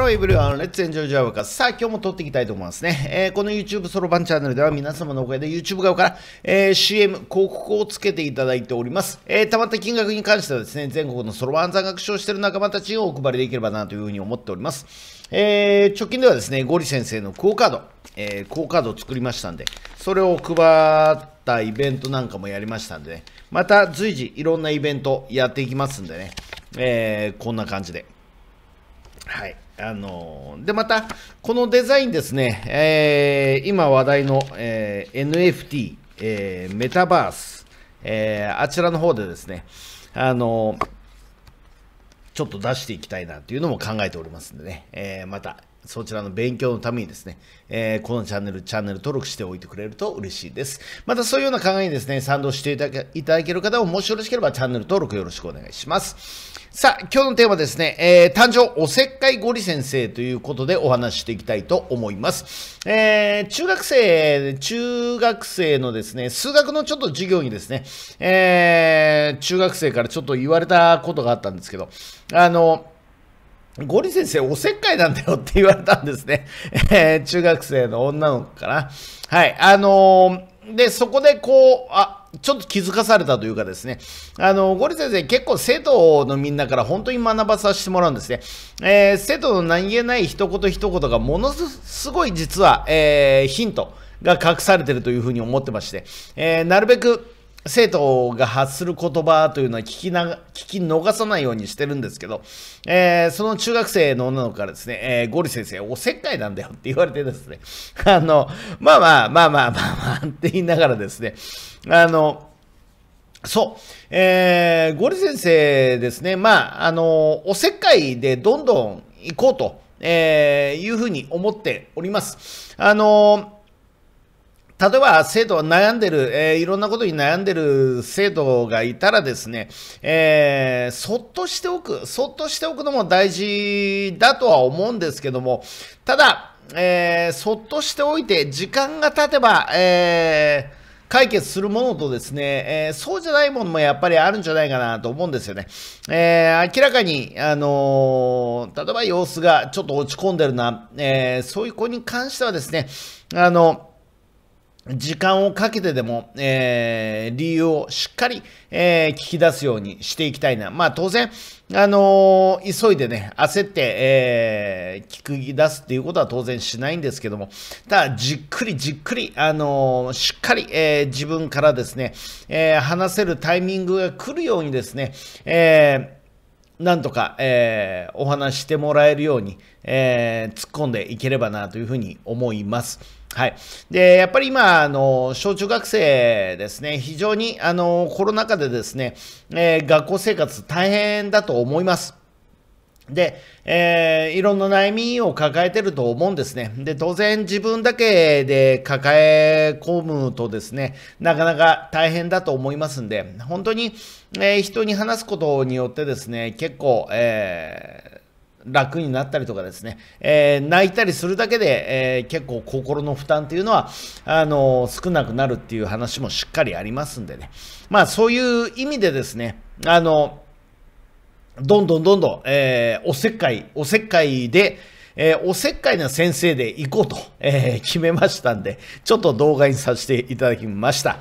Hello everyone, let's enjoy j a v さあ、今日も撮っていきたいと思いますね。えー、この YouTube ソロ版チャンネルでは皆様のおかげで YouTube 側から、えー、CM、広告をつけていただいております。えー、たまった金額に関してはですね、全国のソロ版山学をしている仲間たちをお配りできればなというふうに思っております。え直近ではですね、ゴリ先生のクオカード、えクオカードを作りましたんで、それを配ったイベントなんかもやりましたんでね、また随時いろんなイベントやっていきますんでね、えこんな感じで。はい。あのー、で、また、このデザインですね、えー、今話題の、えー、NFT、えー、メタバース、えー、あちらの方でですね、あのー、ちょっと出していきたいなというのも考えておりますんでね、えー、またそちらの勉強のためにですね、えー、このチャンネル、チャンネル登録しておいてくれると嬉しいです。またそういうような考えにですね、賛同していただけいただける方も、もしよろしければチャンネル登録よろしくお願いします。さあ、今日のテーマですね、えー、誕生おせっかいゴリ先生ということでお話ししていきたいと思います。えー、中学生、中学生のですね、数学のちょっと授業にですね、えー、中学生からちょっと言われたことがあったんですけど、あの、ゴリ先生、おせっかいなんだよって言われたんですね。え中学生の女の子かな。はい。あのー、で、そこでこう、あ、ちょっと気づかされたというかですね、あの、ゴリ先生、結構生徒のみんなから本当に学ばさせてもらうんですね。えー、生徒の何気ない一言一言がものすごい実は、えー、ヒントが隠されてるというふうに思ってまして、えー、なるべく、生徒が発する言葉というのは聞きな聞き逃さないようにしてるんですけど、えー、その中学生の女の子からですね、えー、ゴリ先生、おせっかいなんだよって言われてですね、あの、まあまあ、まあまあまあまあって言いながらですね、あの、そう、えー、ゴリ先生ですね、まあ、あの、おせっかいでどんどん行こうと、えー、いうふうに思っております。あの、例えば生徒は悩んでる、えー、いろんなことに悩んでる生徒がいたらですね、えー、そっとしておく、そっとしておくのも大事だとは思うんですけども、ただ、えー、そっとしておいて、時間が経てば、えー解決するものとですね、えー、そうじゃないものもやっぱりあるんじゃないかなと思うんですよね。えー、明らかに、あのー、例えば様子がちょっと落ち込んでるな、えそういう子に関してはですね、あの、時間をかけてでも、えー、理由をしっかり、えー、聞き出すようにしていきたいな。まあ当然、あのー、急いでね、焦って、えー、聞き出すっていうことは当然しないんですけども、ただじっくりじっくり、あのー、しっかり、えー、自分からですね、えー、話せるタイミングが来るようにですね、えー、なんとか、えー、お話してもらえるように、えー、突っ込んでいければなというふうに思います。はい、でやっぱり今あの、小中学生ですね、非常にあのコロナ禍でですね、えー、学校生活大変だと思います。で、えー、いろんな悩みを抱えてると思うんですね。で、当然自分だけで抱え込むとですね、なかなか大変だと思いますんで、本当に、えー、人に話すことによってですね、結構、えー楽になったりとかですね、えー、泣いたりするだけで、えー、結構心の負担というのは、あのー、少なくなるっていう話もしっかりありますんでね。まあそういう意味でですね、あのどんどんどんどん、えおせっかい、おせっかいで、えおせっかいな先生で行こうと、え決めましたんで、ちょっと動画にさせていただきました。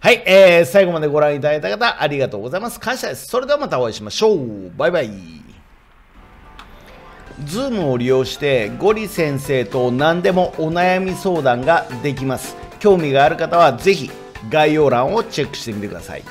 はい、えー、最後までご覧いただいた方、ありがとうございます。感謝です。それではまたお会いしましょう。バイバイ。ズームを利用してゴリ先生と何でもお悩み相談ができます興味がある方は是非概要欄をチェックしてみてください